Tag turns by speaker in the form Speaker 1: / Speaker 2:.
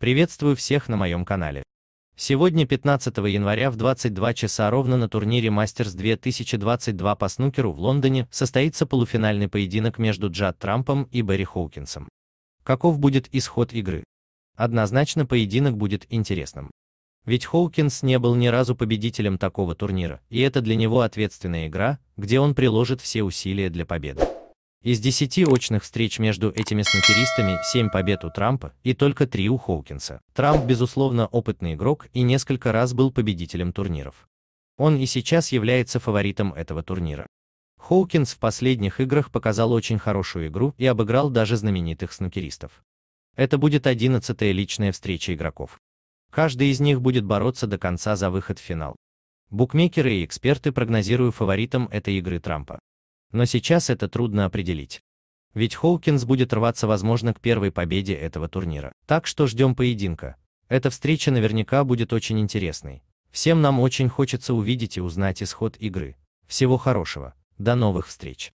Speaker 1: Приветствую всех на моем канале. Сегодня 15 января в 22 часа ровно на турнире Masters 2022 по снукеру в Лондоне состоится полуфинальный поединок между Джад Трампом и Барри Хоукинсом. Каков будет исход игры? Однозначно поединок будет интересным. Ведь Хоукинс не был ни разу победителем такого турнира, и это для него ответственная игра, где он приложит все усилия для победы. Из 10 очных встреч между этими снукеристами 7 побед у Трампа и только 3 у Хоукинса. Трамп, безусловно, опытный игрок и несколько раз был победителем турниров. Он и сейчас является фаворитом этого турнира. Хоукинс в последних играх показал очень хорошую игру и обыграл даже знаменитых снукеристов. Это будет 11-я личная встреча игроков. Каждый из них будет бороться до конца за выход в финал. Букмекеры и эксперты прогнозируют фаворитом этой игры Трампа. Но сейчас это трудно определить. Ведь Хоукинс будет рваться, возможно, к первой победе этого турнира. Так что ждем поединка. Эта встреча наверняка будет очень интересной. Всем нам очень хочется увидеть и узнать исход игры. Всего хорошего. До новых встреч.